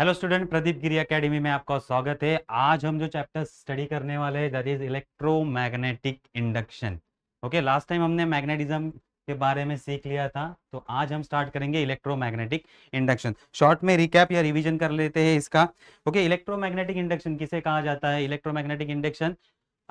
Hello student Pradeep Giri academy में आपका स्वागत है आज हम जो चैप्टर स्टडी करने वाले हैं that is electromagnetic induction okay last time हमने मैग्नेटिज्म के बारे में सीख लिया था तो आज हम स्टार्ट करेंगे इलेक्ट्रोमैग्नेटिक इंडक्शन शॉर्ट में रिकैप या रिवीजन कर लेते हैं इसका ओके इलेक्ट्रोमैग्नेटिक इंडक्शन किसे कहा जाता है इलेक्ट्रोमैग्नेटिक इंडक्शन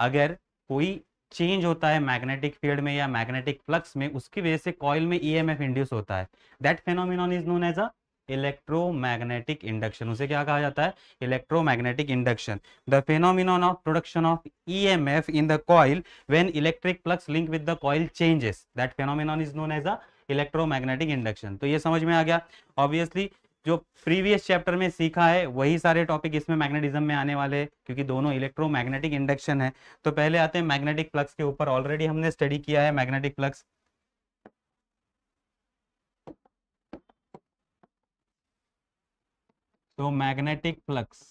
अगर कोई चेंज होता है मैग्नेटिक फील्ड में या मैग्नेटिक फ्लक्स में उसकी वजह से कॉयल में ई इंड्यूस होता है that phenomenon is known as a electromagnetic induction उसे क्या कहा जाता है electromagnetic induction the phenomenon of production of F in the coil when electric flux link with the coil changes that phenomenon is known as a electromagnetic induction तो ये समझ में आ गया ऑब्वियसली जो प्रीवियस चैप्टर में सीखा है वही सारे टॉपिक इसमें मैग्नेटिज्म में आने वाले हैं क्योंकि दोनों इलेक्ट्रोमैग्नेटिक इंडक्शन है तो पहले आते हैं मैग्नेटिक प्लस के ऊपर ऑलरेडी हमने स्टडी किया है मैग्नेटिक प्लस तो मैग्नेटिक फ्लक्स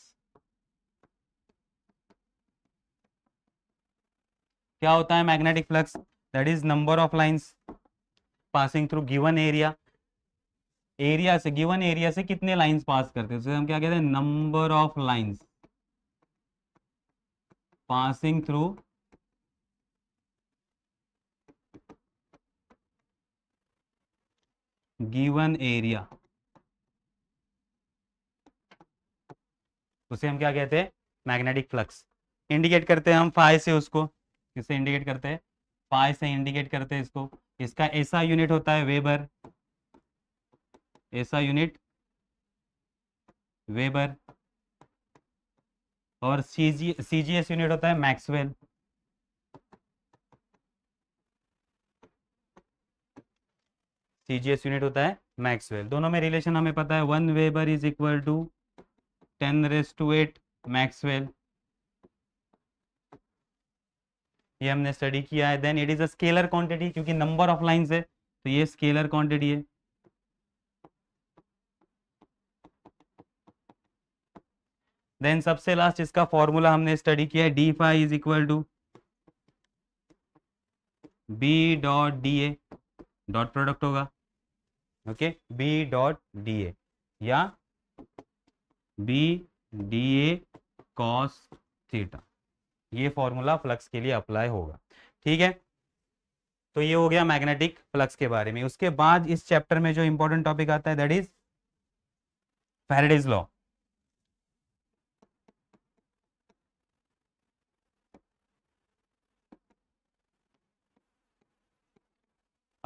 क्या होता है magnetic flux that is number of lines passing through given area area से गिवन एरिया से कितने लाइंस पास करते हैं तो हम क्या कहते हैं number of lines passing through given area उसे हम क्या कहते हैं मैग्नेटिक फ्लक्स इंडिकेट करते हैं हम फाइव से उसको किससे इंडिकेट करते हैं फाइव से इंडिकेट करते हैं इसको इसका ऐसा यूनिट होता है वेबर ऐसा यूनिट वेबर और सीजी सीजीएस यूनिट होता है मैक्सवेल सीजीएस यूनिट होता है मैक्सवेल दोनों में रिलेशन हमें पता है one weber is equal to ten raise to eight Maxwell ये हमने स्टडी किया है then it is a scalar quantity क्योंकि नंबर ऑफ लाइंस है तो ये स्केलर क्वांटिटी है देन सबसे लास्ट इसका फॉर्मूला हमने स्टडी किया है D phi is equal to B dot D A dot product होगा okay B dot D A या B D A cos theta ये फॉर्मूला फ्लक्स के लिए अप्लाई होगा ठीक है तो ये हो गया मैग्नेटिक फ्लक्स के बारे में उसके बाद इस चैप्टर में जो इंपॉर्टेंट टॉपिक आता है दैट इज फेरेडिज लॉ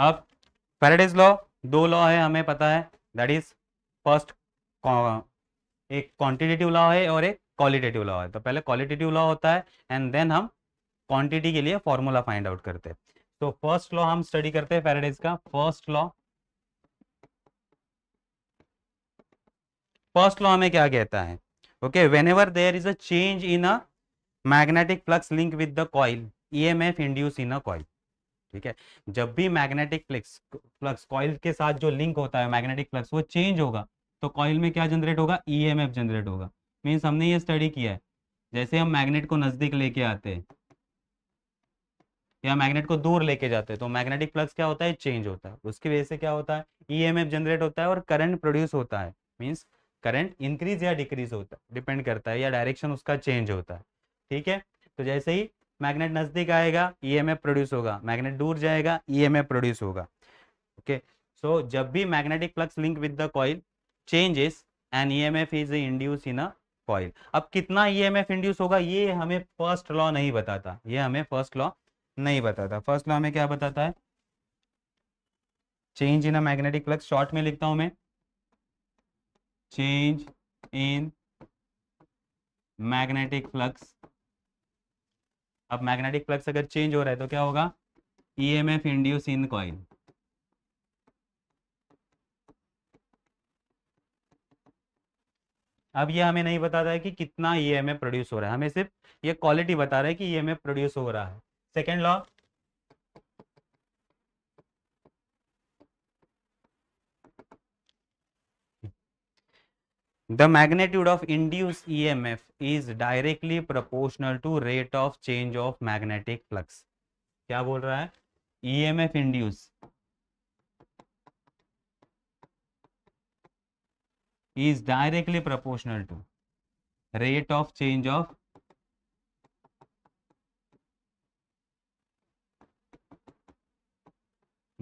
अब फेरेडेज लॉ दो लॉ है हमें पता है दैट इज फर्स्ट एक क्वांटिटेटिव लॉ है और एक क्वालिटेटिव लॉ है तो पहले क्वालिटेटिव लॉ होता है एंड देन हम क्वांटिटी के लिए फॉर्मूला फाइंड आउट करते हैं तो फर्स्ट लॉ हम स्टडी करते हैं पैराडेज का फर्स्ट लॉ फर्स्ट लॉ में क्या कहता है okay whenever there is a change in a magnetic flux link with the coil EMF induce in a coil ठीक है जब भी मैग्नेटिक फ्लक्स फ्लक्स कॉइल के साथ जो लिंक होता है मैग्नेटिक फ्लक्स वो चेंज होगा तो कॉइल में क्या जनरेट होगा ई एम एफ जनरेट होगा मीन्स हमने ये स्टडी किया है जैसे हम मैग्नेट को नजदीक लेके आते हैं या मैग्नेट को दूर लेके जाते हैं तो मैग्नेटिक फ्लक्स क्या होता है चेंज होता है उसकी वजह से क्या होता है ई एम एफ जनरेट होता है और करंट प्रोड्यूस होता है मीन्स करंट इंक्रीज या डिक्रीज होता है डिपेंड करता है या डायरेक्शन उसका चेंज होता है ठीक है तो जैसे ही मैग्नेट नजदीक आएगा एफ e प्रोड्यूस होगा मैग्नेट दूर जाएगा एफ e प्रोड्यूस होगा ओके सो जब भी magnetic flux link with the coil changes and emf is induced in a coil ab kitna emf induce hoga ye hame first law nahi batata ye hame first law nahi batata first law हमें kya batata hai change in a magnetic flux short mein likhta hu main change in magnetic flux अब magnetic flux अगर change हो रहा है तो क्या होगा EMF induce in coil अब ये हमें नहीं बता रहा है कि कितना ई एम प्रोड्यूस हो रहा है हमें सिर्फ ये क्वालिटी बता रहा है कि ई एम प्रोड्यूस हो रहा है second law the magnitude of induce E M F is directly proportional to rate of change of magnetic flux क्या बोल रहा है E M F induce is directly proportional to rate of change of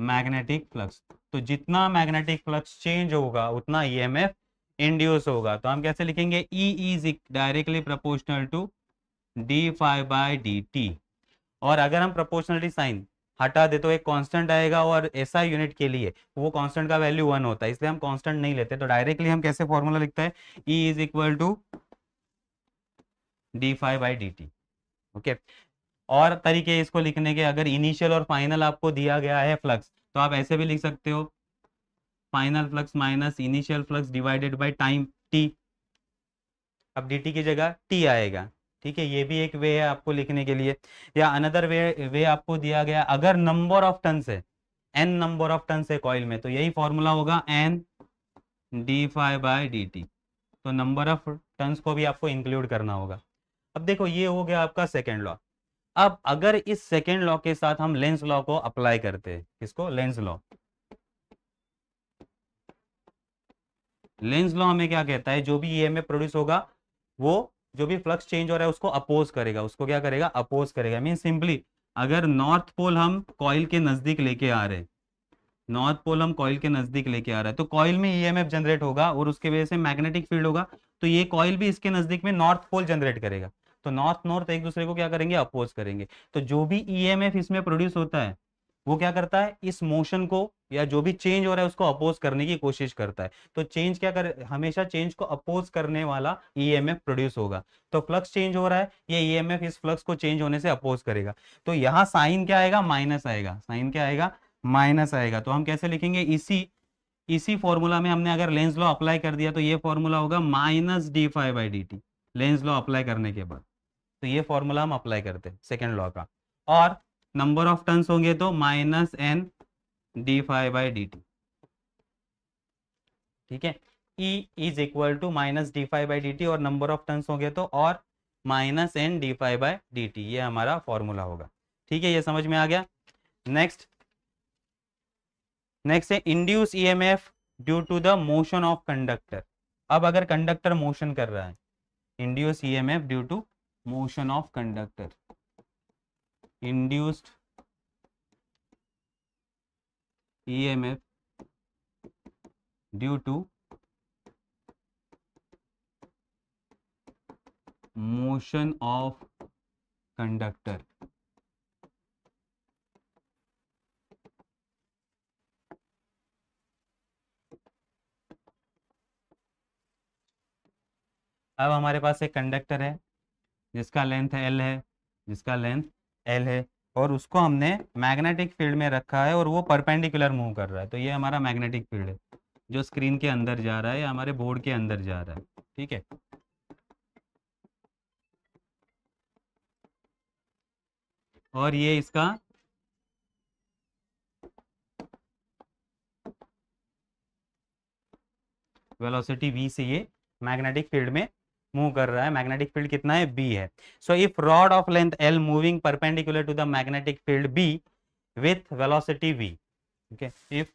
magnetic flux तो जितना magnetic flux change होगा उतना EMF e induce होगा तो हम कैसे लिखेंगे E is directly proportional to D five by D T और अगर हम प्रपोर्शनली साइन हटा दे तो एक कांस्टेंट आएगा और ऐसा यूनिट के लिए वो कांस्टेंट का वैल्यू वन होता है इसलिए हम कांस्टेंट नहीं लेते तो डायरेक्टली हम कैसे फॉर्मूला लिखते हैं E is equal to D five by D T okay और तरीके इसको लिखने के अगर इनिशियल और फाइनल आपको दिया गया है फ्लक्स तो आप ऐसे भी लिख सकते हो final flux minus initial flux divided by time T अब डी टी की जगह टी आएगा ठीक है ये भी एक वे है आपको लिखने के लिए या अनदर वे वे आपको दिया गया अगर नंबर ऑफ टन है एन नंबर ऑफ टन है कॉइल में तो यही फॉर्मूला होगा N D five by D T तो नंबर ऑफ टन को भी आपको इंक्लूड करना होगा अब देखो ये हो गया आपका सेकेंड लॉ अब अगर इस सेकेंड लॉ के साथ हम लेंस लॉ को अप्लाई करते हैं किसको लेंस लॉ लेंस लॉ हमें क्या कहता है जो भी ई एम प्रोड्यूस होगा वो जो भी फ्लक्स चेंज हो रहा है उसको अपोज करेगा उसको क्या करेगा अपोज करेगा मीन सिंपली अगर नॉर्थ पोल हम कॉइल के नजदीक लेके आ रहे हैं नॉर्थ पोल हम कॉइल के नजदीक लेके आ रहे हैं तो कॉइल में ईएमएफ e जनरेट होगा और उसके वजह से मैग्नेटिक फील्ड होगा तो ये कॉइल भी इसके नजदीक में नॉर्थ पोल जनरेट करेगा तो नॉर्थ नॉर्थ एक दूसरे को क्या करेंगे अपोज करेंगे तो जो भी ईएमएफ e इसमें प्रोड्यूस होता है वो क्या करता है इस मोशन को या जो भी चेंज हो रहा है उसको अपोज करने की कोशिश करता है तो चेंज क्या कर हमेशा चेंज को अपोज करने वाला ईएमएफ प्रोड्यूस होगा तो फ्लक्स चेंज हो रहा है ये ईएमएफ इस फ्लक्स को चेंज होने से अपोज करेगा तो यहाँ साइन क्या आएगा माइनस आएगा साइन क्या आएगा माइनस आएगा तो हम कैसे लिखेंगे इसी इसी फॉर्मूला में हमने अगर लेंस लॉ अप्लाई कर दिया तो ये फॉर्मूला होगा minus D five by D T Lenz's law apply करने के बाद तो ये फॉर्मूला हम अप्लाई करते हैं सेकेंड लॉ का और नंबर ऑफ टन्स होंगे तो minus N D five by D T ठीक है E is equal to minus D five by D T और नंबर ऑफ टर्न्स होंगे तो और minus N D five by D T ये हमारा फॉर्मूला होगा ठीक है ये समझ में आ गया नेक्स्ट नेक्स्ट है induce E M F due to the motion of conductor अब अगर कंडक्टर मोशन कर रहा है induce E M F due to motion of conductor induced emf due to motion of conductor अब हमारे पास एक कंडक्टर है जिसका लेंथ एल है जिसका लेंथ एल है और उसको हमने मैग्नेटिक फील्ड में रखा है और वो परपेंडिकुलर मूव कर रहा है तो ये हमारा मैग्नेटिक फील्ड है जो स्क्रीन के अंदर जा रहा है या हमारे बोर्ड के अंदर जा रहा है ठीक है और ये इसका वेलोसिटी वी से ये मैग्नेटिक फील्ड में मूव कर रहा है मैग्नेटिक फील्ड कितना है बी है so if rod of length L moving perpendicular to the magnetic field B with velocity v okay if if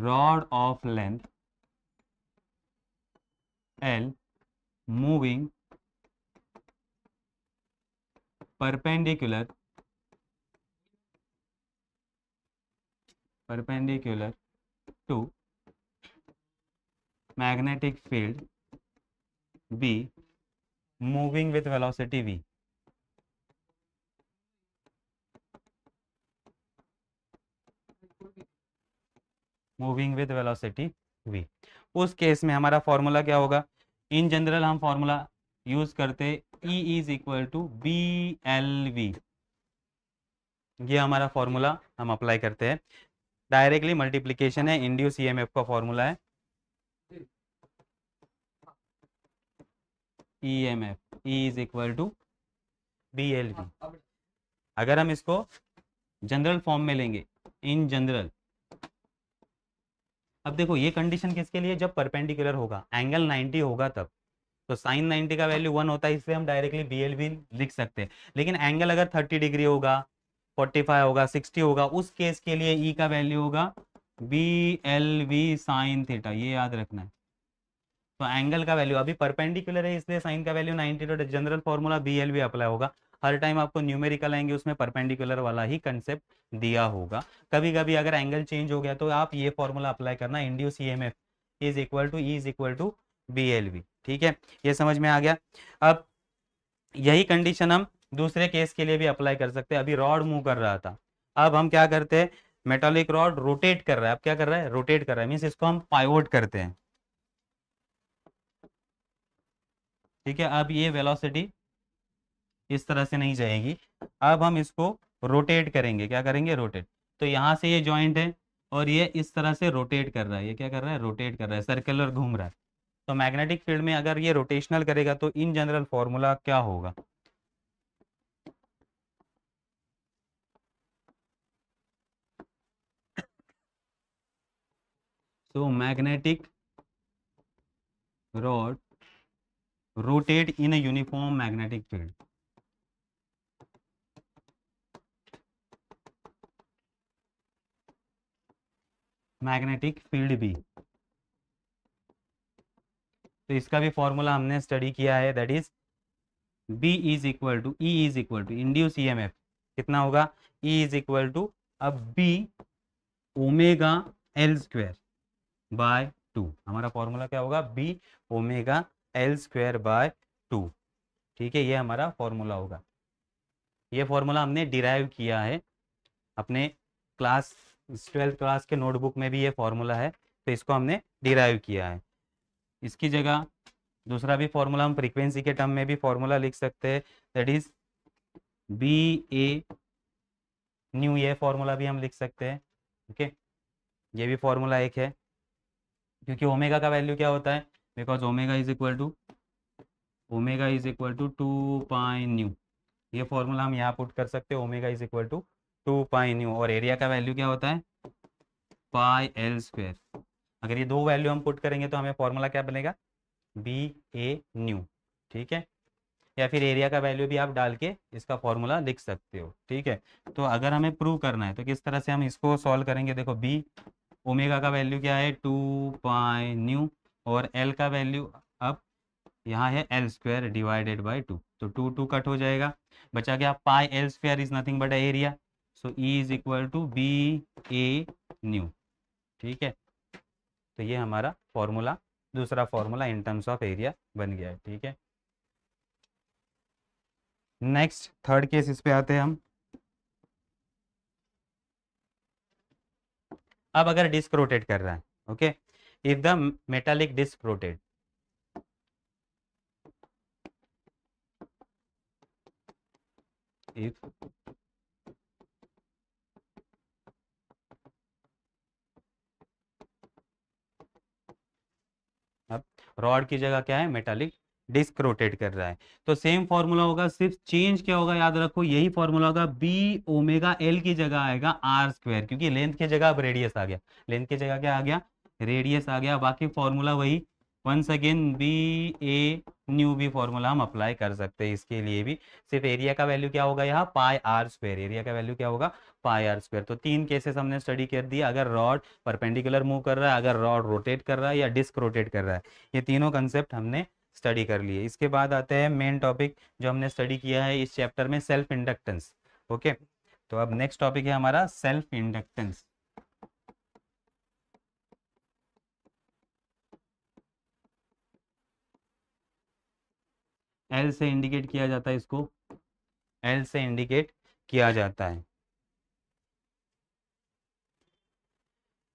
rod of length L moving perpendicular perpendicular to magnetic field B moving with velocity V. Moving with velocity v उस case में हमारा formula क्या होगा in general हम formula use करते E is equal to B L V ये हमारा formula हम अप्लाई करते हैं डायरेक्टली मल्टीप्लीकेशन है इंड्यूस ईएमएफ का फॉर्मूला है E M F E is equal to B L V अगर हम इसको जनरल फॉर्म में लेंगे इन जनरल अब देखो ये कंडीशन किसके लिए जब परपेंडिकुलर होगा एंगल 90 होगा तब तो साइन 90 का वैल्यू वन होता है इसलिए हम डायरेक्टली बी एल वी लिख सकते हैं लेकिन एंगल अगर 30 डिग्री होगा फोर्टी फाइव होगा सिक्सटी होगा उस केस के लिए ई e का वैल्यू होगा B L V sine theta ये याद रखना है तो एंगल का वैल्यू अभी परपेंडिकुलर है इसलिए साइन का वैल्यू नाइनटी तो general formula B L V apply होगा हर टाइम आपको न्यूमेरिकल आएंगे उसमें परपेंडिकुलर वाला ही कंसेप्ट दिया होगा कभी कभी अगर एंगल चेंज हो गया तो आप ये फॉर्मूला अप्लाई करना induce E M F is equal to E is equal to B L V ठीक है ये समझ में आ गया अब यही कंडीशन हम दूसरे केस के लिए भी अप्लाई कर सकते हैं अभी रॉड मूव कर रहा था अब हम क्या करते हैं मेटालिक रॉड रोटेट कर रहा है अब क्या कर रहा है रोटेट कर रहा है मीन्स इसको हम पाइवोट करते हैं ठीक है अब ये वेलोसिटी इस तरह से नहीं जाएगी अब हम इसको रोटेट करेंगे क्या करेंगे रोटेट तो यहां से ये जॉइंट है और ये इस तरह से रोटेट कर रहा है ये क्या कर रहा है रोटेट कर रहा है सर्कुलर घूम रहा है तो मैग्नेटिक फील्ड में अगर ये रोटेशनल करेगा तो इन जनरल फॉर्मूला क्या होगा so तो magnetic rod rotate in a uniform magnetic magnetic field भी तो इसका भी फॉर्मूला हमने स्टडी किया है that is B is equal to E is equal to induce E कितना होगा ई इज इक्वल टू अब B omega L square by two हमारा फॉर्मूला क्या होगा B omega L square by two ठीक है ये हमारा फॉर्मूला होगा ये फॉर्मूला हमने डिराइव किया है अपने क्लास ट्वेल्थ क्लास के नोटबुक में भी ये फॉर्मूला है तो इसको हमने डिराइव किया है इसकी जगह दूसरा भी फॉर्मूला हम फ्रीक्वेंसी के टर्म में भी फॉर्मूला लिख सकते हैं that is B A nu ये फॉर्मूला भी हम लिख सकते हैं ओके ये भी फॉर्मूला एक है क्योंकि ओमेगा का वैल्यू क्या होता है because omega is equal to omega is equal to two pi nu ये फॉर्मूला हम यहाँ पुट कर सकते हैं omega is equal to two pi nu और एरिया का वैल्यू क्या होता है पाई एल स्क्वेयर अगर ये दो वैल्यू हम पुट करेंगे तो हमें फॉर्मूला क्या बनेगा बी ए न्यू ठीक है या फिर एरिया का वैल्यू भी आप डाल के इसका फॉर्मूला लिख सकते हो ठीक है तो अगर हमें प्रूव करना है तो किस तरह से हम इसको सॉल्व करेंगे देखो बी ओमेगा का वैल्यू क्या है टू पाई न्यू और एल का वैल्यू अब यहाँ है L square divided by two तो टू टू कट हो जाएगा बचा क्या pi L square is nothing but area so E is equal to B A nu ठीक है तो ये हमारा फॉर्मूला दूसरा formula in terms of area बन गया है ठीक है नेक्स्ट थर्ड केस इस पे आते हैं हम अब अगर डिस्क रोटेट कर रहा है okay if the metallic disc rotate if अब रॉड की जगह क्या है मेटालिक डिस्क रोटेट कर रहा है तो सेम फॉर्मूला होगा सिर्फ चेंज क्या होगा याद रखो यही फॉर्मूला होगा बी ओमेगा एल की जगह आएगा आर स्क्वायर क्योंकि लेंथ की जगह अब रेडियस आ गया लेंथ की जगह क्या आ गया रेडियस आ गया बाकी फॉर्मूला वही once again B A nu B formula हम अप्लाई कर सकते हैं इसके लिए भी सिर्फ एरिया का वैल्यू क्या होगा यहाँ पाई आर स्क्वायर एरिया का वैल्यू क्या होगा पाई आर स्क्वायर तो तीन केसेस हमने स्टडी कर दिया अगर रॉड परपेंडिकुलर मूव कर रहा है अगर रॉड रोटेट कर रहा है या डिस्क रोटेट कर रहा है ये तीनों कंसेप्ट हमने स्टडी कर लिए इसके बाद आते हैं मेन टॉपिक जो हमने स्टडी किया है इस चैप्टर में सेल्फ इंडक्टेंस ओके तो अब नेक्स्ट टॉपिक है हमारा सेल्फ इंडक्टेंस एल से इंडिकेट किया जाता है इसको एल से इंडिकेट किया जाता है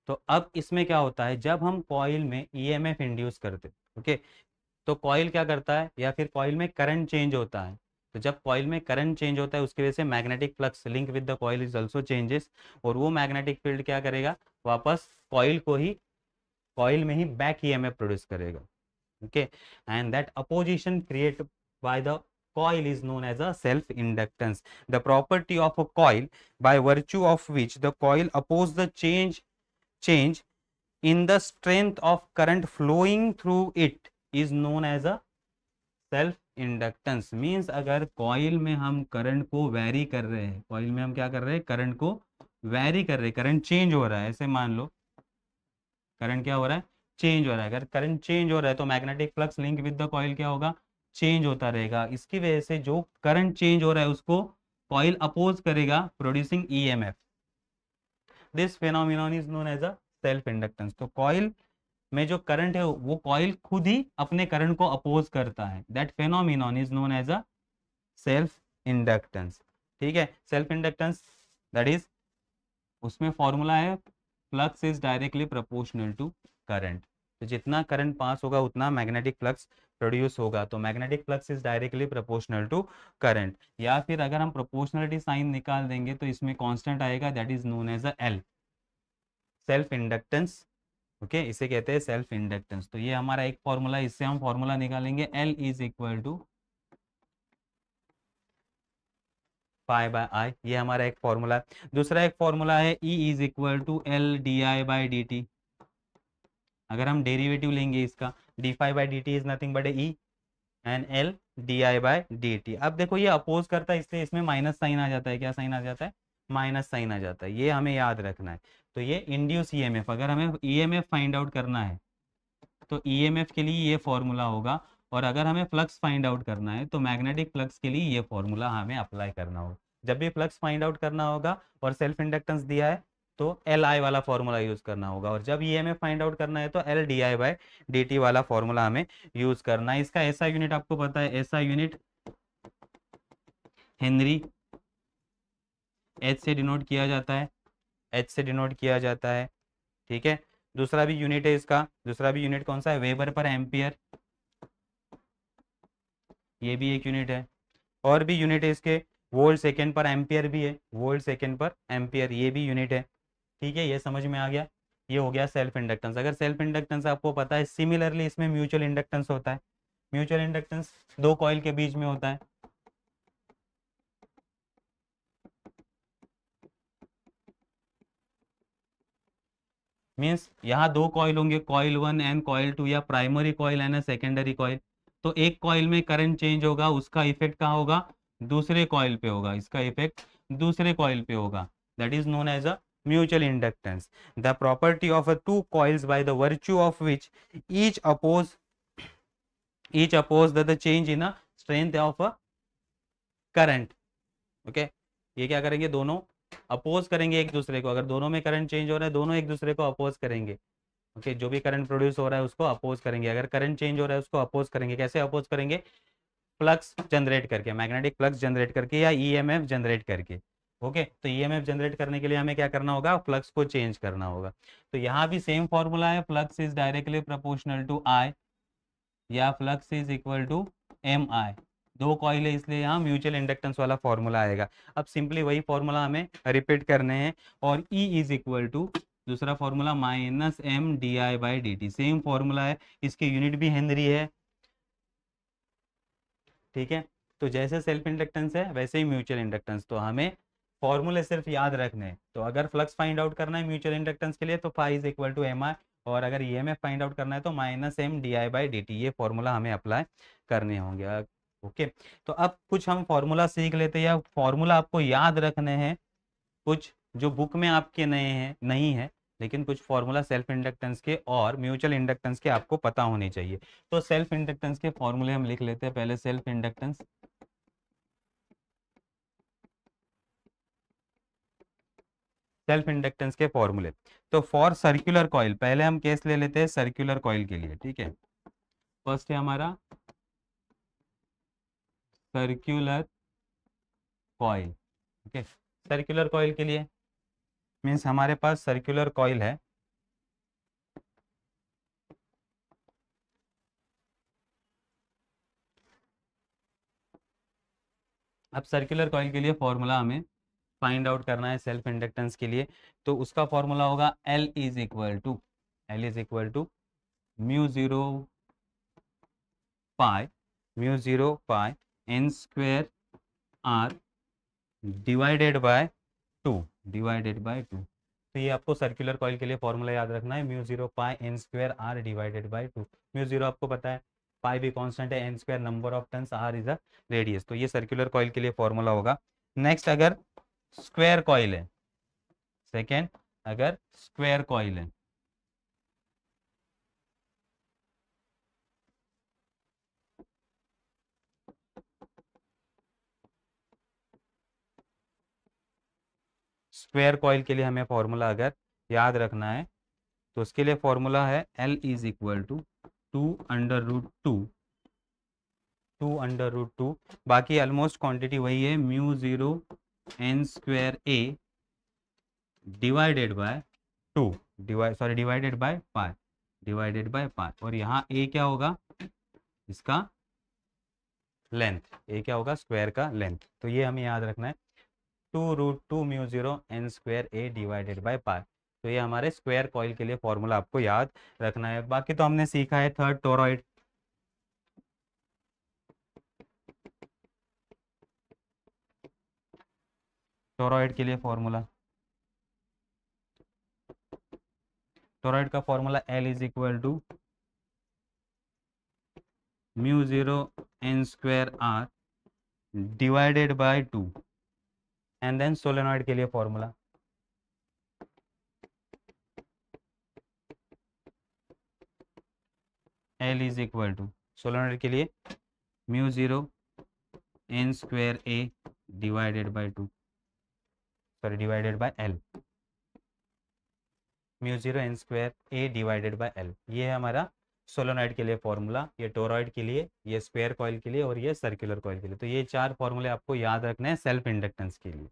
तो अब इसमें क्या होता है जब हम कॉइल में ईएमएफ e इंड्यूस करते ओके तो कॉइल क्या करता है या फिर कॉइल में करंट चेंज होता है तो जब कॉइल में करंट चेंज होता है उसकी वजह से magnetic flux link with the coil is also changes और वो मैग्नेटिक फील्ड क्या करेगा वापस कॉइल को ही कॉइल में ही बैक ई प्रोड्यूस करेगा okay and that opposition create by the coil is known as a self inductance the property of a coil by virtue of which the coil oppose the change change in the strength of current flowing through it is known as a self inductance means अगर coil में हम current को vary कर रहे हैं coil में हम क्या कर रहे हैं करंट को वैरी कर रहे हैं करंट चेंज हो रहा है ऐसे मान लो करंट क्या हो रहा है चेंज हो रहा है अगर करंट चेंज हो रहा है तो magnetic flux link with the coil क्या होगा चेंज होता रहेगा इसकी वजह से जो करंट चेंज हो रहा है उसको कॉइल अपोज करेगा producing E M F this phenomenon is known as a self inductance तो कॉइल में जो करंट है वो कॉइल खुद ही अपने करंट को अपोज करता है that phenomenon is known as a self inductance ठीक है सेल्फ इंडक्टेंस दैट इज उसमें फॉर्मूला है flux is directly proportional to current तो जितना करंट पास होगा उतना मैग्नेटिक फ्लक्स प्रोड्यूस होगा तो magnetic flux is directly proportional to current या फिर अगर हम प्रोपोर्शनलिटी साइन निकाल देंगे तो इसमें कांस्टेंट आएगा that is known as a L self inductance okay इसे कहते हैं सेल्फ इंडक्टेंस तो ये हमारा एक फॉर्मूला इससे हम फॉर्मूला निकालेंगे L is equal to phi by I ये हमारा एक फॉर्मूला दूसरा एक फॉर्मूला है E is equal to L D I by D T अगर हम डेरिवेटिव लेंगे इसका D five by D T is nothing but E and L D I by D T अब देखो ये अपोज करता है इसलिए इसमें माइनस साइन आ जाता है क्या साइन आ जाता है माइनस साइन आ जाता है ये हमें याद रखना है तो ये इंड्यूस ईएमएफ e अगर हमें ईएमएफ e फाइंड आउट करना है तो ईएमएफ e के लिए ये फॉर्मूला होगा और अगर हमें फ्लक्स फाइंड आउट करना है तो मैग्नेटिक फ्लक्स के लिए ये फॉर्मूला हमें अप्लाई करना होगा जब भी फ्लक्स फाइंड आउट करना होगा और सेल्फ इंडक्टेंस दिया है तो एल आई वाला फॉर्मूला यूज करना होगा और जब E M F find out करना है तो L D I by D T वाला फॉर्मूला हमें यूज करना है इसका ऐसा यूनिट आपको पता है ऐसा यूनिट हेनरी एच से डिनोट किया जाता है एच से डिनोट किया जाता है ठीक है दूसरा भी यूनिट है इसका दूसरा भी यूनिट कौन सा है वेबर पर एम्पियर ये भी एक यूनिट है और भी यूनिट है इसके वोल्ट सेकेंड पर एम्पियर भी है वोल्ट सेकेंड पर एम्पियर ये भी यूनिट है ठीक है ये समझ में आ गया ये हो गया सेल्फ इंडक्टेंस अगर सेल्फ इंडक्टेंस आपको पता है सिमिलरली इसमें म्यूचुअल इंडक्टेंस होता है म्यूचुअल इंडक्टेंस दो कॉइल के बीच में होता है मीन्स यहाँ दो कॉइल होंगे coil one and coil two या primary coil and secondary coil तो एक कॉइल में करंट चेंज होगा उसका इफेक्ट कहाँ होगा दूसरे कॉइल पे होगा इसका इफेक्ट दूसरे कॉइल पे होगा that is known as a mutual inductance the property of a two coils by the virtue of which each oppose each oppose the change in a strength of a current okay ये क्या करेंगे दोनों oppose करेंगे एक दूसरे को अगर दोनों में करंट चेंज हो रहा है दोनों एक दूसरे को अपोज करेंगे ओके जो भी करंट प्रोड्यूस हो रहा है उसको अपोज करेंगे अगर करंट चेंज हो रहा है उसको अपोज करेंगे कैसे अपोज करेंगे फ्लक्स जनरेट करके मैग्नेटिक फ्लक्स जनरेट करके या ई e जनरेट करके ओके okay, तो ईएमएफ e जनरेट करने के लिए हमें क्या करना होगा फ्लक्स को चेंज करना होगा तो यहाँ भी सेम फॉर्मूला है flux is directly proportional to I या flux is equal to M I दो कॉइल है इसलिए यहाँ म्यूचुअल इंडक्टेंस वाला फॉर्मूला आएगा अब सिंपली वही फॉर्मूला हमें रिपीट करने हैं और ई इज इक्वल टू दूसरा formula minus M D I by D T same formula है इसकी यूनिट भी हेनरी है ठीक है तो जैसे सेल्फ इंडक्टेंस है वैसे ही म्यूचुअल इंडक्टेंस तो हमें फॉर्मूले सिर्फ याद रखने हैं तो अगर फ्लक्स फाइंड आउट करना है म्यूचुअल इंडक्टेंस के लिए तो phi is equal to M I और अगर E M F find out करना है तो minus M D I by D T ये फॉर्मूला हमें अप्लाई करने होंगे ओके तो अब कुछ हम फॉर्मूला सीख लेते हैं या फॉर्मूला आपको याद रखने हैं कुछ जो बुक में आपके नए हैं नहीं है लेकिन कुछ फॉर्मूला सेल्फ इंडक्टेंस के और म्यूचुअल इंडक्टेंस के आपको पता होने चाहिए तो सेल्फ इंडक्टेंस के फॉर्मूले हम लिख लेते हैं पहले सेल्फ इंडक्टेंस सेल्फ इंडक्टेंस के फॉर्मूले तो फॉर सर्कुलर कॉइल पहले हम केस ले लेते हैं सर्कुलर कॉइल के लिए ठीक है फर्स्ट है हमारा circular coil okay circular coil के लिए मीन्स हमारे पास सर्क्यूलर कॉइल है अब सर्कुलर कॉइल के लिए फॉर्मूला हमें फाइंड आउट करना है सेल्फ इंडक्टेंस के लिए तो उसका फॉर्मूला होगा L is equal to L is equal to mu zero pi mu zero pi N square R divided by two divided by two तो ये आपको सर्कुलर कॉइल के लिए फॉर्मूला याद रखना है mu zero pi N square R divided by two mu zero आपको पता है पाई भी कांस्टेंट है N square number of turns R is a radius तो ये सर्कुलर कॉइल के लिए फॉर्मूला होगा नेक्स्ट अगर स्क्वेयर कॉइल है सेकेंड अगर स्क्वेयर कॉइल है स्क्वायर कॉइल के लिए हमें फॉर्मूला अगर याद रखना है तो उसके लिए फॉर्मूला है L is equal to two under root two two under root two बाकी ऑलमोस्ट क्वांटिटी वही है mu zero N square A divided by two divide sorry divided by पाँच डिवाइडेड बाय पाँच और यहाँ ए क्या होगा इसका लेंथ ए क्या होगा स्क्वायर का लेंथ तो ये हमें याद रखना है two root two mu zero N square A divided by pi तो ये हमारे स्क्वायर कॉइल के लिए फॉर्मूला आपको याद रखना है बाकी तो हमने सीखा है थर्ड टोरॉइड टोरॉइड के लिए फॉर्मूला टोरॉइड का formula L is equal to mu zero N square R divided by two and then solenoid के लिए formula L is equal to solenoid के लिए mu zero N square A divided by two sorry divided by L mu zero N square A divided by L ये है हमारा solenoid के लिए formula ये टोरॉइड के लिए ये स्पेयर कॉयल के लिए और ये सर्कुलर कॉयल के लिए तो ये चार फॉर्मूले आपको याद रखने हैं सेल्फ इंडक्टेंस के लिए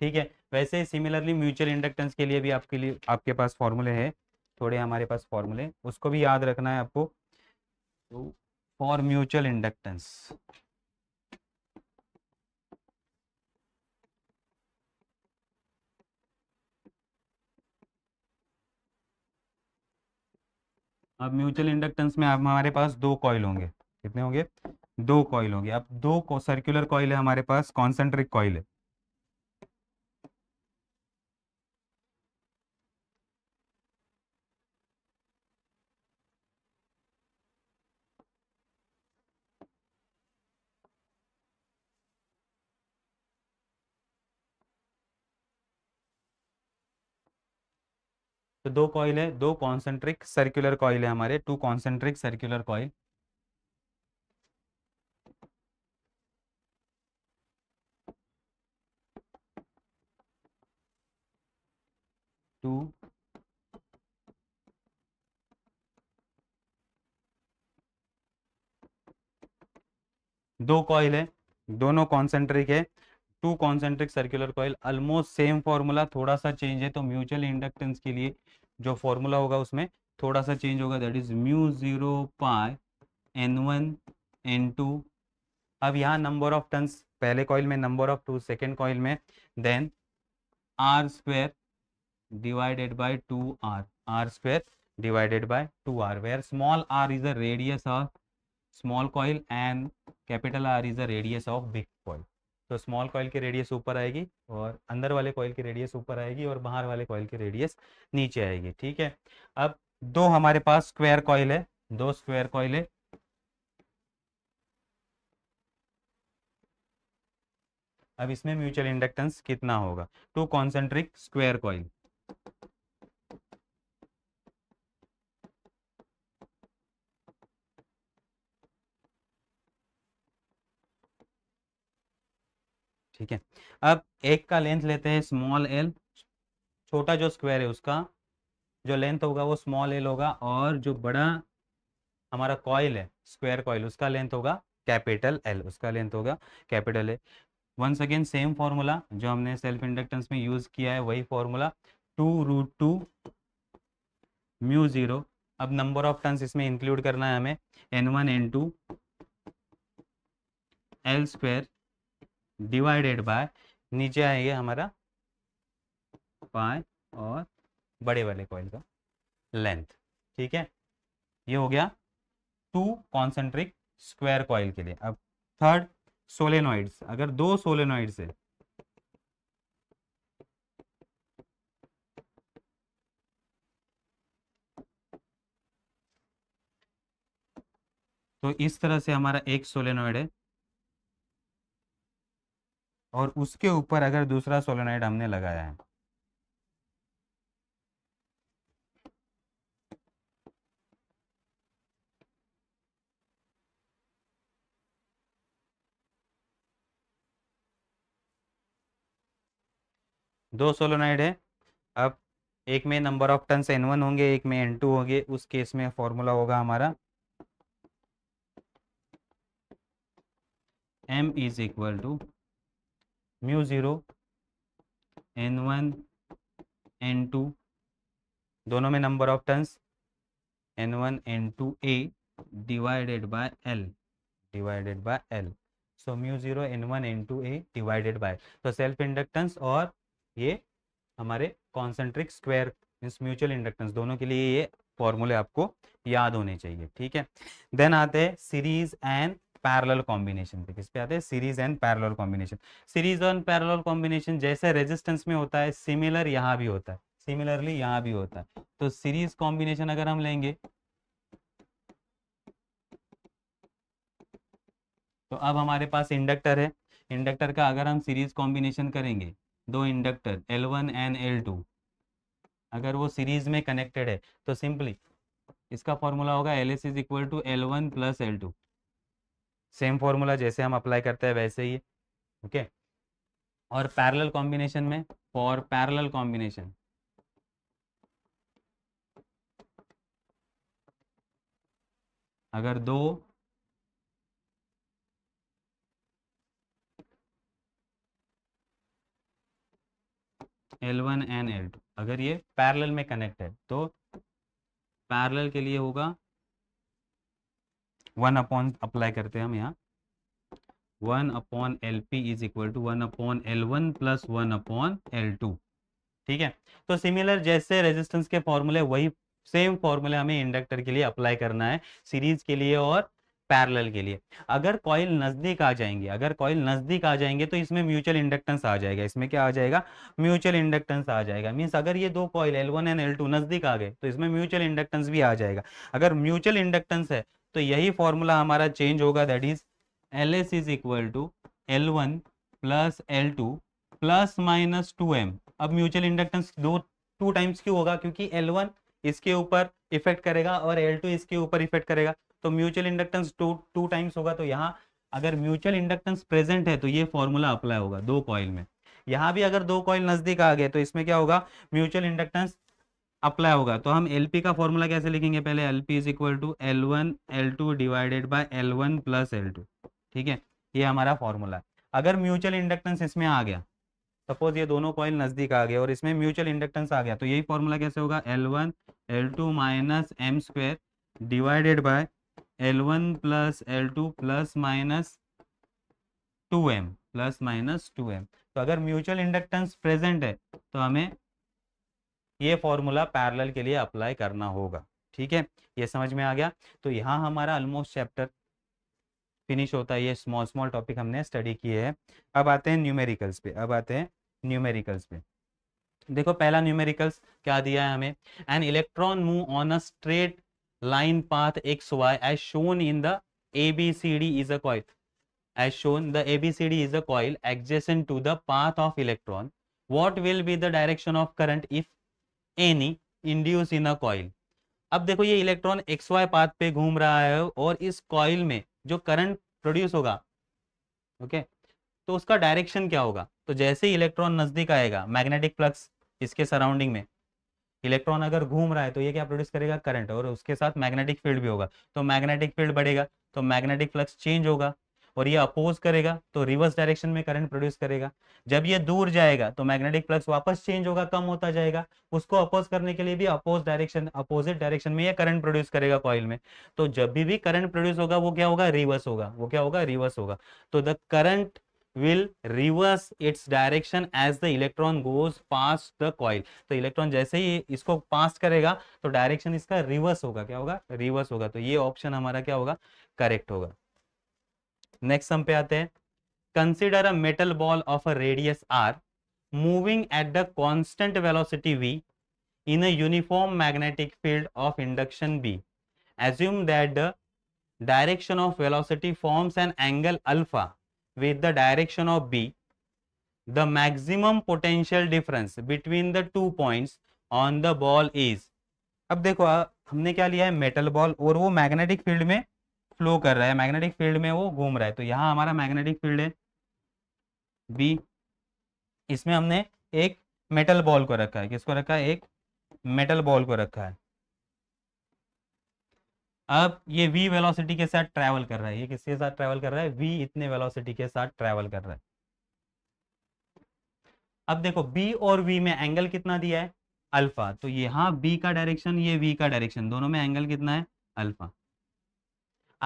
ठीक है वैसे सिमिलरली म्यूचुअल इंडक्टेंस के लिए भी आपके लिए आपके पास फॉर्मूले हैं थोड़े हमारे पास फॉर्मूले उसको भी याद रखना है आपको तो फॉर म्यूचुअल इंडक्टेंस अब म्यूचुअल इंडक्टेंस में अब हमारे पास दो कॉयल होंगे कितने होंगे दो कॉयल होंगे अब दो सर्कुलर कॉयल है हमारे पास कॉन्सेंट्रिक कॉयल है तो दो कॉइल है दो कॉन्सेंट्रिक सर्कुलर कॉइल है हमारे two concentric circular coil two दो कॉइल है दोनों कॉन्सेंट्रिक है two concentric circular coil almost same formula थोड़ा सा चेंज है तो म्यूचुअल इंडक्टेंस के लिए जो फॉर्मूला होगा उसमें थोड़ा सा चेंज होगा that is mu zero pi N one N two अब यहाँ नंबर ऑफ टर्न्स पहले कॉइल में number of two second coil में then R square divided by two R R square divided by two R where small R is a radius of small coil and capital R is a radius of big तो small coil की radius ऊपर आएगी और अंदर वाले coil की radius ऊपर आएगी और बाहर वाले कॉयल की रेडियस नीचे आएगी ठीक है अब दो हमारे पास स्क्वायर कॉयल है दो स्क्वायर कॉयल है अब इसमें म्यूचुअल इंडक्टेंस कितना होगा टू कॉन्सेंट्रिक स्क्वायर कॉयल ठीक है अब एक का लेंथ लेते हैं स्मॉल एल छोटा जो स्क्वायर है उसका जो लेंथ होगा वो स्मॉल एल होगा और जो बड़ा हमारा कॉयल है स्क्वायर कॉयल उसका लेंथ होगा कैपिटल एल उसका लेंथ होगा capital A once again same formula जो हमने सेल्फ इंडक्टेंस में यूज किया है वही formula two root two mu zero अब नंबर ऑफ टर्न्स इसमें इंक्लूड करना है हमें N one N two L square divided by नीचे आएंगे हमारा पाए और बड़े वाले कॉइल का लेंथ ठीक है ये हो गया टू कॉन्सेंट्रिक स्क्वायर कॉइल के लिए अब थर्ड सोलेनोइड्स अगर दो सोलेनोइड्स है तो इस तरह से हमारा एक सोलेनोइड है और उसके ऊपर अगर दूसरा सोलोनाइड हमने लगाया है दो सोलोनाइड है अब एक में number of turn N one होंगे एक में एन टू होंगे उस केस में फॉर्मूला होगा हमारा M is equal to mu zero N one N two दोनों में number of turns N one N two A divided by L divided by L so mu zero N one N two A divided by तो self inductance और ये हमारे concentric square means mutual inductance दोनों के लिए ये फॉर्मूले आपको याद होने चाहिए ठीक है देन आते हैं सीरीज एंड पैरेलल कॉम्बिनेशन पे किस पे आते हैं series and parallel combination series and parallel combination जैसे रेजिस्टेंस में होता है सिमिलर यहाँ भी होता है सिमिलरली यहाँ भी होता है तो सीरीज कॉम्बिनेशन अगर हम लेंगे तो अब हमारे पास इंडक्टर है इंडक्टर का अगर हम सीरीज कॉम्बिनेशन करेंगे दो इंडक्टर L1 एंड L2 अगर वो सीरीज में कनेक्टेड है तो सिंपली इसका फॉर्मूला होगा L S is equal to L one plus L two same formula जैसे हम अप्लाई करते हैं वैसे ही ओके okay? और पैरेलल कॉम्बिनेशन में फॉर पैरेलल कॉम्बिनेशन अगर दो L one and L two अगर ये पैरेलल में कनेक्ट है तो पैरेलल के लिए होगा वन अपॉन अप्लाई करते हैं हम यहाँ one upon L P is equal to one upon L one plus one upon L two ठीक है तो सिमिलर जैसे रेजिस्टेंस के फॉर्मूले वही सेम फॉर्मूले हमें इंडक्टर के लिए अप्लाई करना है सीरीज के लिए और पैरेलल के लिए अगर कॉइल नजदीक आ जाएंगे अगर कॉइल नजदीक आ जाएंगे तो इसमें म्यूचुअल इंडक्टेंस आ जाएगा इसमें क्या आ जाएगा म्यूचुअल इंडक्टेंस आ जाएगा मीन्स अगर ये दो coil L one and L two नजदीक आ गए तो इसमें म्यूचुअल इंडक्टेंस भी आ जाएगा अगर म्यूचुअल इंडक्टेंस है तो यही फॉर्मूला हमारा चेंज होगा that is L S is equal to L one plus L two plus minus two M अब म्यूचुअल इंडक्टेंस दो टू टाइम्स क्यों होगा क्योंकि एल वन इसके ऊपर इफेक्ट करेगा और एल टू इसके ऊपर इफेक्ट करेगा तो mutual inductance two two times होगा तो यहाँ अगर म्यूचुअल इंडक्टेंस प्रेजेंट है तो ये फॉर्मूला अप्लाई होगा दो कॉइल में यहाँ भी अगर दो कॉइल नजदीक आ गए तो इसमें क्या होगा म्यूचुअल इंडक्टेंस अप्लाई होगा तो हम एल का फॉर्मूला कैसे लिखेंगे पहले L P is equal to L one L two divided by L one plus L two ठीक है ये हमारा फॉर्मूला है अगर म्यूचुअल इंडक्टेंस इसमें आ गया सपोज ये दोनों कॉइल नजदीक आ गए और इसमें म्यूचुअल इंडक्टेंस आ गया तो यही फॉर्मूला कैसे होगा L one L two minus M square divided by L one plus L two plus minus two M plus minus two M तो अगर म्यूचुअल इंडक्टेंस प्रेजेंट है तो हमें ये फॉर्मूला पैरेलल के लिए अप्लाई करना होगा ठीक है ये समझ में आ गया तो यहाँ हमारा ऑलमोस्ट चैप्टर फिनिश होता है ये स्मॉल स्मॉल टॉपिक हमने स्टडी किए हैं अब आते हैं न्यूमेरिकल्स पे अब आते हैं न्यूमेरिकल्स पे देखो पहला न्यूमेरिकल्स क्या दिया है हमें an electron move on a straight line path xy as shown in the ABCD is a coil. As shown, the ABCD is a coil adjacent to the path of electron. What will be the direction of current if any induced in a coil? अब देखो ये electron x Y path पे घूम रहा है और इस coil में जो करंट प्रोड्यूस होगा ओके okay, तो उसका डायरेक्शन क्या होगा तो जैसे ही इलेक्ट्रॉन नजदीक आएगा मैग्नेटिक फ्लक्स इसके सराउंडिंग में इलेक्ट्रॉन अगर घूम रहा है तो ये क्या प्रोड्यूस करेगा करंट और उसके साथ मैग्नेटिक फील्ड भी होगा तो मैग्नेटिक फील्ड बढ़ेगा तो मैग्नेटिक फ्लक्स चेंज होगा और ये अपोज करेगा तो रिवर्स डायरेक्शन में करंट प्रोड्यूस करेगा जब ये दूर जाएगा तो मैग्नेटिक फ्लक्स वापस चेंज होगा कम होता जाएगा उसको अपोज करने के लिए भी अपोज डायरेक्शन अपोजिट डायरेक्शन में ये करंट प्रोड्यूस करेगा कॉइल में तो जब भी भी करंट प्रोड्यूस होगा वो क्या होगा रिवर्स होगा वो क्या होगा रिवर्स होगा तो the current will reverse its direction as the electron goes past the coil तो इलेक्ट्रॉन जैसे ही इसको पास करेगा तो डायरेक्शन इसका रिवर्स होगा क्या होगा रिवर्स होगा तो ये ऑप्शन हमारा क्या होगा करेक्ट होगा नेक्स्ट सम पे आते हैं consider a metal ball of a radius R moving at the constant velocity V in a uniform magnetic field of induction B assume that the direction of velocity forms an angle alpha with the direction of B, the maximum potential difference between the two points on the ball is अब देखो हमने क्या लिया है metal ball और वो magnetic field में flow कर रहा है मैग्नेटिक फील्ड में वो घूम रहा है तो यहाँ हमारा मैग्नेटिक फील्ड है बी इसमें हमने एक मेटल बॉल को रखा है किसको रखा है एक मेटल बॉल को रखा है अब ये v वेलोसिटी के साथ ट्रैवल कर रहा है ये किसके साथ ट्रैवल कर रहा है v इतने वेलोसिटी के साथ ट्रैवल कर रहा है अब देखो b और v में एंगल कितना दिया है अल्फा तो यहां b का डायरेक्शन ये v का डायरेक्शन दोनों में एंगल कितना है अल्फा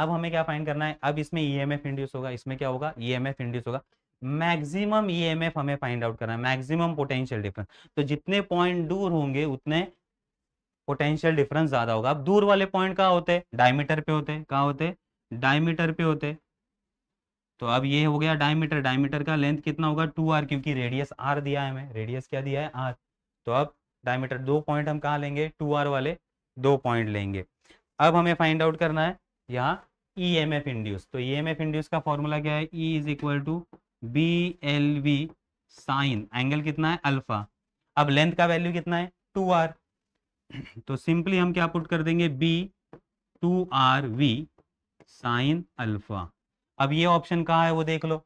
अब हमें क्या फाइंड करना है अब इसमें ई एम एफ इंड्यूस होगा इसमें क्या होगा ई एम एफ इंड्यूस होगा मैक्सिमम ई एम एफ हमें फाइंड आउट करना है मैक्सिमम पोटेंशियल डिफरेंस तो जितने पॉइंट दूर होंगे उतने पोटेंशियल डिफरेंस ज्यादा होगा अब दूर वाले पॉइंट कहाँ होते डायमीटर पे होते कहाँ होते डायमीटर पे होते तो अब ये हो गया डायमीटर डायमीटर का लेंथ कितना होगा टू आर क्योंकि रेडियस आर दिया है हमें रेडियस क्या दिया है आर तो अब डायमीटर दो पॉइंट हम कहाँ लेंगे टू आर वाले दो पॉइंट लेंगे अब हमें फाइंड आउट करना है यहाँ ई एम एफ इंड्यूस तो ई एम एफ इंड्यूस का फॉर्मूला क्या है E is equal to B L V sine angle कितना है अल्फा अब लेंथ का वैल्यू कितना है टू आर तो सिंपली हम क्या पुट कर देंगे B two R V sine alpha अब ये ऑप्शन कहा है वो देख लो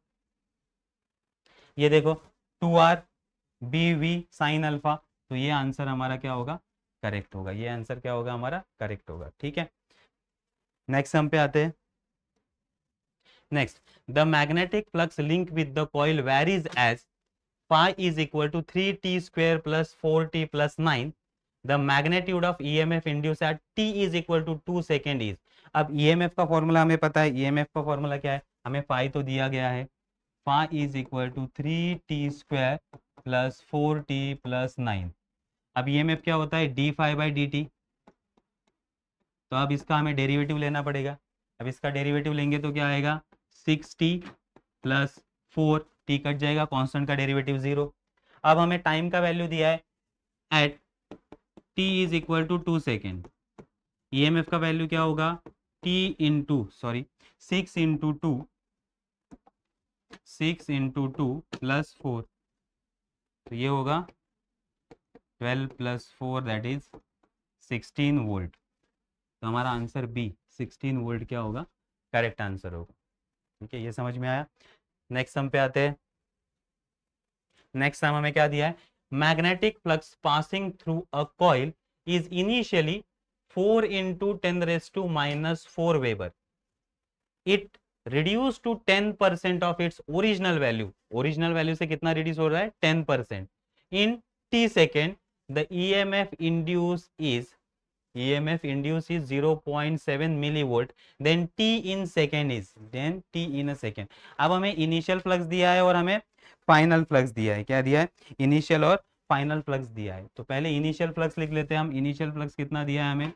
ये देखो two R B V sine alpha तो ये आंसर हमारा क्या होगा करेक्ट होगा ये आंसर क्या होगा हमारा करेक्ट होगा ठीक है नेक्स्ट हम पे आते हैं next the magnetic flux link with the coil varies as five is equal to three T square plus four T plus nine the magnitude of F induce at T is equal to two second is अब EMF e का formula हमें पता है EMF e का formula क्या है हमें five तो दिया गया है five is equal to three T square plus four T plus nine अब ईएमएफ e क्या होता है D five by D T तो अब इसका हमें डेरिवेटिव लेना पड़ेगा अब इसका डेरिवेटिव लेंगे तो क्या आएगा six T plus four T cut जाएगा कांस्टेंट का डेरिवेटिव जीरो अब हमें टाइम का वैल्यू दिया है at T is equal to two second E M F का वैल्यू क्या होगा T in sorry six into two six into two plus four तो ये होगा twelve plus four that is sixteen volt तो हमारा आंसर बी सिक्सटीन वोल्ट क्या होगा करेक्ट आंसर होगा ठीक है ये समझ में आया नेक्स्ट हम पे आते हैं नेक्स्ट हमें क्या दिया है magnetic flux passing through a coil is initially 4 into 10 raised to minus 4 Weber. It reduced to 10 percent of its original value. Original value से कितना reduce हो रहा है 10 percent. In t second, the EMF induced is EMF induced is 0.7 millivolt. Then t in second is then t in a second. अब हमें initial flux दिया है और हमें फाइनल फ्लक्स दिया है क्या दिया है इनिशियल और फाइनल फ्लक्स दिया है तो पहले इनिशियल फ्लक्स लिख लेते हैं हम इनिशियल फ्लक्स कितना दिया है हमें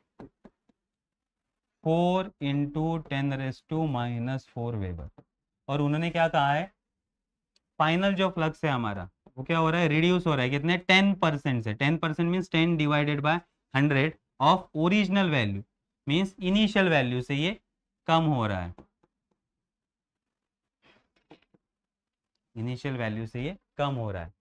four into ten raise to minus four weber और उन्होंने क्या कहा है फाइनल जो फ्लक्स है हमारा वो क्या हो रहा है रिड्यूस हो रहा है कितने टेन परसेंट से ten percent means ten divided by hundred of original value means initial value से ये कम हो रहा है इनिशियल वैल्यू से ये कम हो रहा है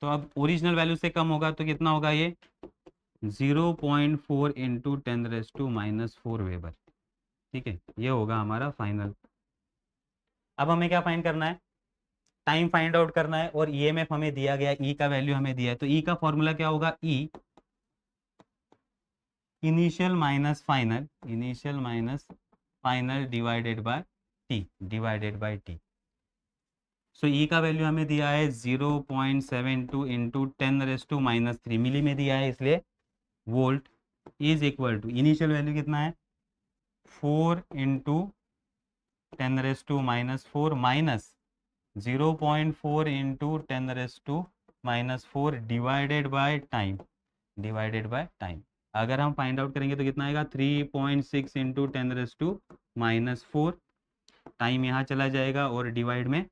तो अब ओरिजिनल वैल्यू से कम होगा तो कितना होगा ये 0.4 point four into ten raise to minus four weber ठीक है ये होगा हमारा फाइनल अब हमें क्या फाइंड करना है टाइम फाइंड आउट करना है और ई e हमें दिया गया ई e का वैल्यू हमें दिया है तो ई e का फॉर्मूला क्या होगा E e, initial minus final initial minus final divided by T divided by T so E का वैल्यू हमें दिया है zero point seven two into ten raise to minus three milli में दिया है इसलिए volt is equal to initial value कितना है four into ten raise to minus four minus zero point four into ten raise to minus four divided by time divided by time अगर हम find out करेंगे तो कितना आएगा three point six into ten raise to minus four time यहाँ चला जाएगा और डिवाइड में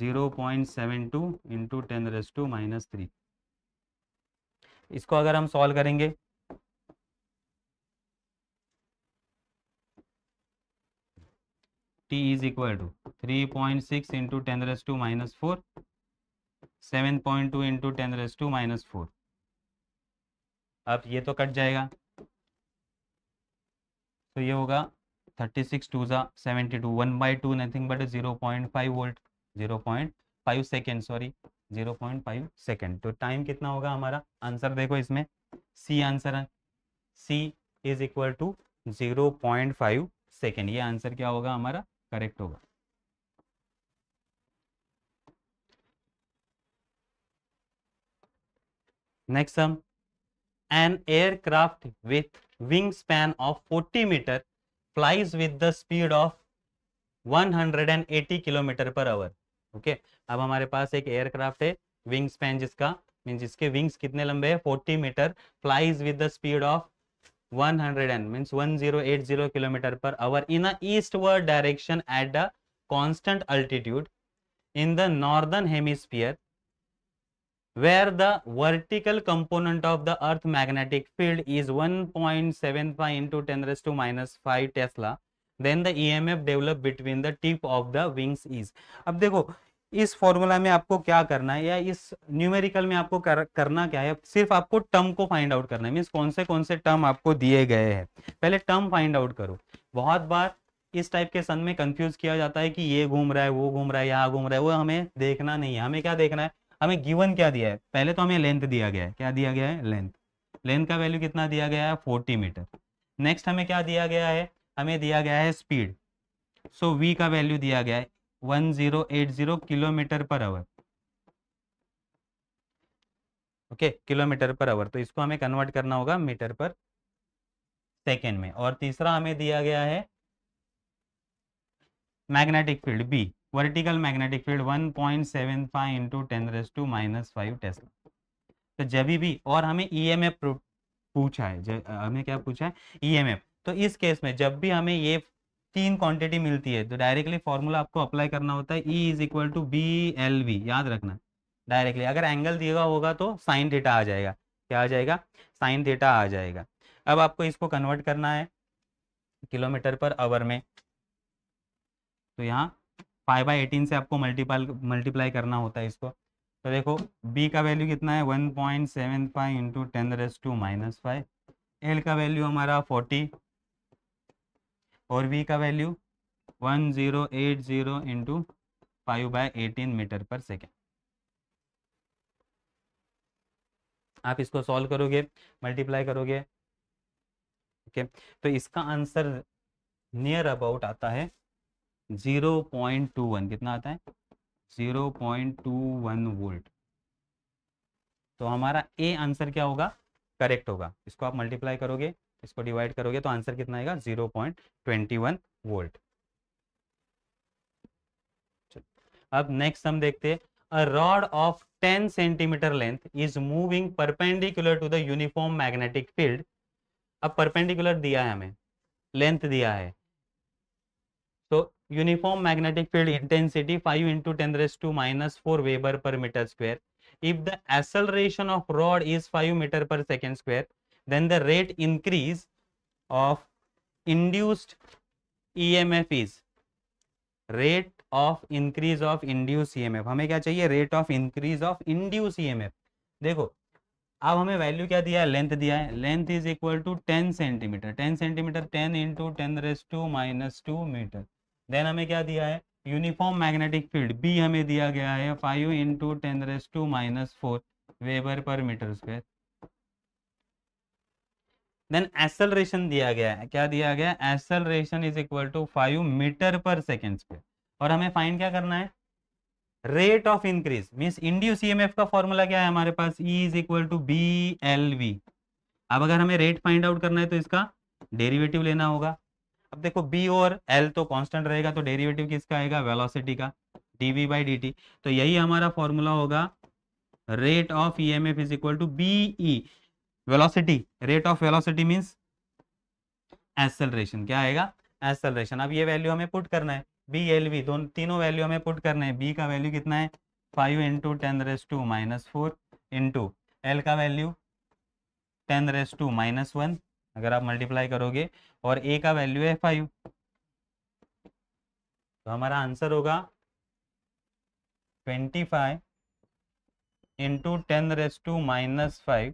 zero point seven two into ten raise to minus three इसको अगर हम सॉल्व करेंगे T is equal to three point six into ten raise to minus four seven point two into ten raise to minus four अब ये तो cut जाएगा तो ये होगा थर्टी सिक्स टू ज़ा seventy two one by two nothing but zero point five volt zero point five second sorry zero point five second तो time कितना होगा हमारा आंसर देखो इसमें सी आंसर है C is equal to zero point five second ये answer क्या होगा हमारा करेक्ट होगा नेक्स्ट हम an aircraft with wingspan of 40 meter flies with the speed of 180 kilometre per hour okay अब हमारे पास एक एयरक्राफ्ट है विंग स्पैन जिसका मीन जिसके विंग्स कितने लंबे हैं 40 metre flies with the speed of 100 means 1080 kilometre per hour in a eastward direction at the constant altitude in the northern hemisphere where the vertical component of the earth magnetic field is 1.75 into 10 raised to minus 5 tesla then the emf developed between the tip of the wings is अब देखो इस formula में आपको क्या करना है या इस न्यूमेरिकल में आपको कर, करना क्या है सिर्फ आपको टर्म को फाइंड आउट करना है मीन्स कौन से कौन से टर्म आपको दिए गए हैं पहले टर्म फाइंड आउट करो बहुत बार इस टाइप के सन में कंफ्यूज किया जाता है कि ये घूम रहा है वो घूम रहा है यहाँ घूम रहा है वो हमें देखना नहीं है हमें क्या देखना है हमें गिवन क्या दिया है पहले तो हमें लेंथ दिया गया है क्या दिया गया है लेंथ लेंथ का वैल्यू कितना दिया गया है फोर्टी मीटर नेक्स्ट हमें क्या दिया गया है हमें दिया गया है स्पीड सो वी का वैल्यू दिया गया है one zero eight zero kilometre per hour okay kilometre per hour तो इसको हमें कन्वर्ट करना होगा मीटर पर सेकेंड में और तीसरा हमें दिया गया है magnetic field B vertical magnetic field 1.75 point seven five into ten raise to minus five tesla तो जब भी और हमें ई एम एफ पूछा है हमें क्या पूछा है ई एम एफ तो इस केस में जब भी हमें ये तीन क्वांटिटी मिलती है तो डायरेक्टली फॉर्मूला आपको अप्लाई करना होता है E is equal to B L V याद रखना डायरेक्टली अगर एंगल दिएगा होगा तो साइन डेटा आ जाएगा क्या आ जाएगा साइन डेटा आ जाएगा अब आपको इसको कन्वर्ट करना है किलोमीटर पर आवर में तो यहाँ फाइव बाई एटीन से आपको मल्टीपल मल्टीप्लाई करना होता है इसको तो देखो बी का वैल्यू कितना है one point seven five into ten raise to minus five L का वैल्यू हमारा फोर्टी और वी का value one zero eight zero into five by eighteen metre per second आप इसको सॉल्व करोगे मल्टीप्लाई करोगे ओके okay. तो इसका आंसर नियर अबाउट आता है जीरो पॉइंट टू वन कितना आता है zero point two one volt तो हमारा ए आंसर क्या होगा करेक्ट होगा इसको आप मल्टीप्लाई करोगे इसको डिवाइड करोगे तो आंसर कितना आएगा zero point twenty one volt अब नेक्स्ट हम देखते हैं a rod of 10 centimeter length is moving perpendicular to the uniform magnetic अब परपेंडिकुलर दिया है हमें लेंथ दिया है uniform magnetic field intensity 5 into 10 raised to minus 4 Weber per meter square. If the acceleration of rod is 5 meter per second square, then the rate increase of induced EMF is rate of increase of induced EMF. हमें क्या चाहिए rate of increase of induced EMF. देखो अब हमें value क्या दिया है length दिया है length is equal to 10 centimetre 10 centimetre 10 into ten raise to minus two metre then हमें क्या दिया है यूनिफॉर्म मैग्नेटिक फील्ड बी हमें दिया गया है five into ten raise to minus four weber per metre square then acceleration दिया गया है क्या दिया गया acceleration is equal to five metre per second square और हमें फाइंड क्या करना है rate of increase means induce EMF का फॉर्मूला क्या है हमारे पास E is equal to B L V अब अगर हमें रेट फाइंड आउट करना है तो इसका डेरिवेटिव लेना होगा अब देखो b और l तो कांस्टेंट रहेगा तो डेरिवेटिव किसका आएगा वेलोसिटी का dv बाई डी तो यही हमारा फॉर्मूला होगा rate of E M F is equal to B E velocity rate of velocity means acceleration क्या आएगा एसेलरेशन अब ये वैल्यू हमें पुट करना है बी एल वी दोनों तीनों वैल्यू हमें पुट करना है बी का वैल्यू कितना है five into ten raise to minus four into L का value ten raise to minus one अगर आप मल्टीप्लाई करोगे और ए का वैल्यू है फाइव तो हमारा आंसर होगा twenty five into ten raise to minus five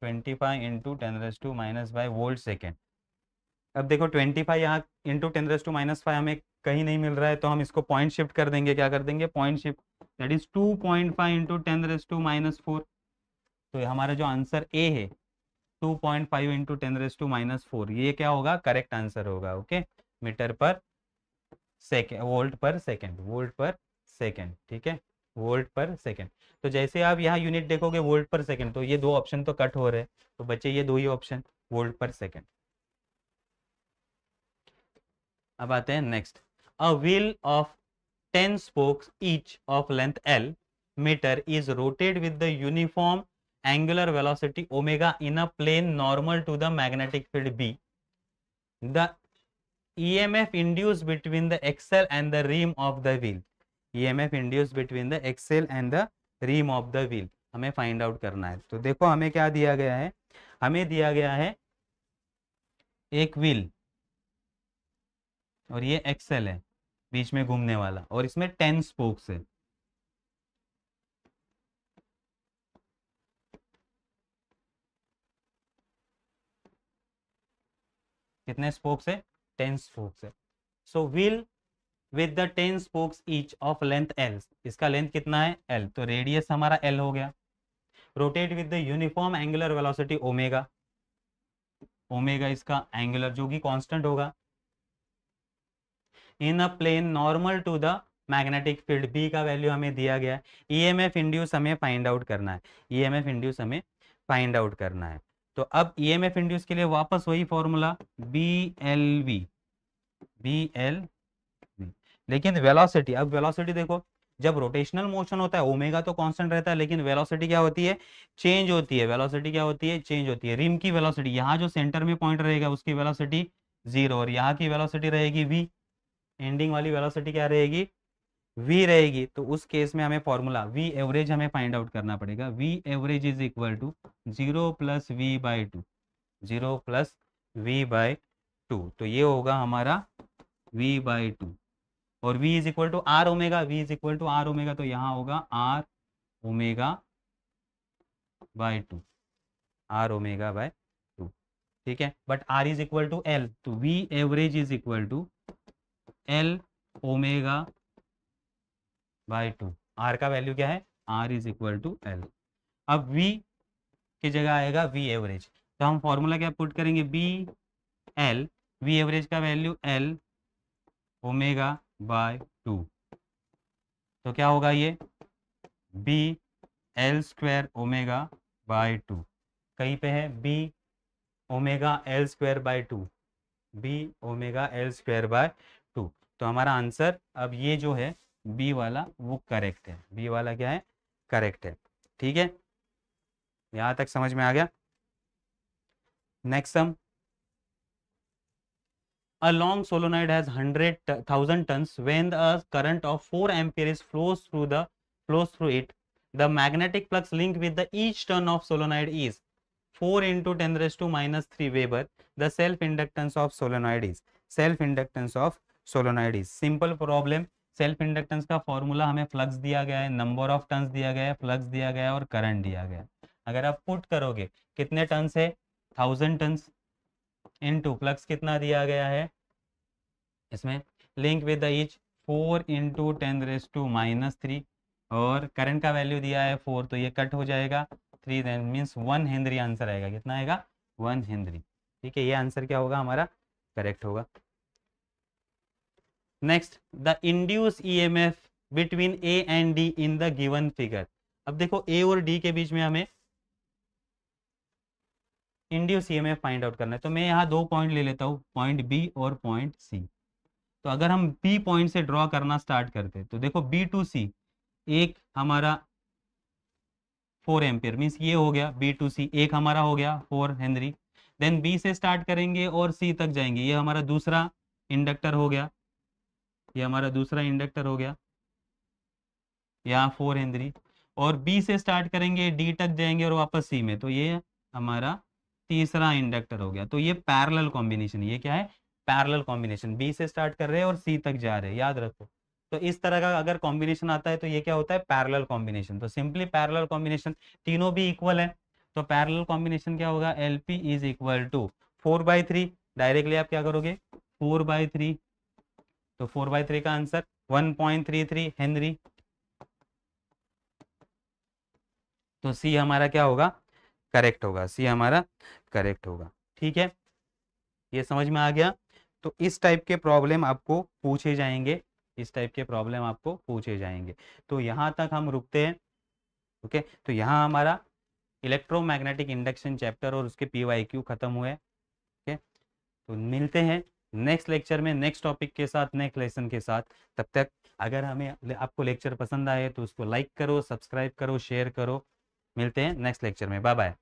twenty five into ten raise to minus five volt second अब देखो ट्वेंटी फाइव यहाँ into ten raise to minus five हमें कहीं नहीं मिल रहा है तो हम इसको पॉइंट शिफ्ट कर देंगे क्या कर देंगे point shift that is two point five into ten raise to minus four तो हमारा जो आंसर ए है two point five into ten raise to minus four ये क्या होगा करेक्ट आंसर होगा okay metre per second volt per second volt per second ठीक है वोल्ट पर सेकेंड तो जैसे आप यहाँ यूनिट देखोगे वोल्ट पर सेकेंड तो ये दो ऑप्शन तो कट हो रहे हैं तो बचे ये दो ही ऑप्शन वोल्ट पर सेकेंड अब आते हैं next a wheel of ten spokes each of length L metre is rotated with the uniform angular velocity omega in a plane normal to the magnetic field B. The EMF induced between the axle and the rim of the wheel. EMF induced between the axle and the rim of the wheel. हमें find out करना है तो देखो हमें क्या दिया गया है हमें दिया गया है एक व्हील और ये एक्सेल है बीच में घूमने वाला और इसमें टेन स्पोक्स है कितने स्पोक्स है टेन स्पोक्स है so wheel with the ten spokes each of length L इसका लेंथ कितना है एल तो रेडियस हमारा एल हो गया rotate with the uniform angular velocity omega omega इसका एंगुलर जो कि कांस्टेंट होगा in a plane normal to the magnetic field B का वैल्यू हमें दिया गया है ई एम एफ इंड्यूस हमें फाइंड आउट करना है ई एम एफ इंड्यूस हमें फाइंड आउट करना है तो अब ई एम एफ इंड्यूस के लिए वापस वही formula B L V B L V लेकिन वेलोसिटी अब वेलोसिटी देखो जब रोटेशनल मोशन होता है ओमेगा तो कांस्टेंट रहता है लेकिन वेलोसिटी क्या होती है चेंज होती है वेलोसिटी क्या होती है चेंज होती है रिम की वेलोसिटी यहाँ जो सेंटर में पॉइंट रहेगा उसकी वेलोसिटी जीरो और यहाँ की वेलोसिटी रहेगी वी एंडिंग वाली वेलोसिटी क्या रहेगी v रहेगी तो उस केस में हमें फॉर्मूला v एवरेज हमें फाइंड आउट करना पड़ेगा v average is equal to zero plus V by two zero plus V by two तो ये होगा हमारा v बाई टू और v is equal to R omega v is equal to R omega तो यहाँ होगा r omega by two R omega by two ठीक है but R is equal to L तो V average is equal to L omega by two R का value क्या है R is equal to L अब वी की जगह आएगा वी एवरेज तो हम फॉर्मूला क्या पुट करेंगे बी एल वी एवरेज का value L omega by two तो क्या होगा ये B L square omega by two कहीं पे है B omega L square by two B omega L square by two तो हमारा आंसर अब ये जो है बी वाला वो करेक्ट है बी वाला क्या है करेक्ट है ठीक है यहां तक समझ में आ गया next sum a long solenoid has hundred thousand turns when the current of four ampere is flows through the flow through it the magnetic flux link with the each turn of solenoid is four into ten raise to minus three weber the self inductance of solenoid is self inductance of solenoid is simple problem self inductance का formula हमें flux दिया गया है number of turns दिया गया है flux दिया गया है और करंट दिया गया है अगर आप पुट करोगे कितने टर्न्स है थाउजेंड टर्न्स इनटू फ्लक्स कितना दिया गया है इसमें link with the each four into ten raise to minus three और करंट का वैल्यू दिया है फोर तो ये कट हो जाएगा three then means one henry answer आएगा कितना आएगा वन हेनरी ठीक है ये आंसर क्या होगा हमारा करेक्ट होगा next the induce EMF between A and D in the given figure अब देखो ए और डी के बीच में हमें इंड्यूस ईएमएफ फाइंड आउट करना है तो मैं यहाँ दो पॉइंट ले लेता हूँ पॉइंट बी और पॉइंट सी तो अगर हम बी पॉइंट से ड्रॉ करना स्टार्ट करते तो देखो बी टू सी एक हमारा फोर एम्पियर मीन्स ये हो गया बी टू सी एक हमारा हो गया फोर हेनरी देन बी से स्टार्ट करेंगे और सी तक जाएंगे ये हमारा दूसरा इंडक्टर हो गया ये हमारा दूसरा इंडक्टर हो गया यहाँ फोर हेनरी और बी से स्टार्ट करेंगे डी तक जाएंगे और वापस सी में तो ये हमारा तीसरा इंडक्टर हो गया तो ये पैरल कॉम्बिनेशन ये क्या है पैरल कॉम्बिनेशन बी से स्टार्ट कर रहे हैं और सी तक जा रहे हैं याद रखो तो इस तरह का अगर कॉम्बिनेशन आता है तो ये क्या होता है पैरल कॉम्बिनेशन तो सिंपली पैरल कॉम्बिनेशन तीनों भी इक्वल है तो पैरल कॉम्बिनेशन क्या होगा L P is equal to four by three directly आप क्या करोगे फोर बाई थ्री तो फोर बाई थ्री का answer one point three three henry तो सी हमारा क्या होगा करेक्ट होगा सी हमारा करेक्ट होगा ठीक है ये समझ में आ गया तो इस टाइप के प्रॉब्लम आपको पूछे जाएंगे इस टाइप के प्रॉब्लम आपको पूछे जाएंगे तो यहां तक हम रुकते हैं ओके तो यहाँ हमारा इलेक्ट्रोमैग्नेटिक इंडक्शन चैप्टर और उसके पी वाई क्यू खत्म हुए ओके तो मिलते हैं नेक्स्ट लेक्चर में नेक्स्ट टॉपिक के साथ नेक्स्ट लेसन के साथ तब तक अगर हमें आपको लेक्चर पसंद आए तो उसको लाइक करो सब्सक्राइब करो शेयर करो मिलते हैं नेक्स्ट लेक्चर में बाय बाय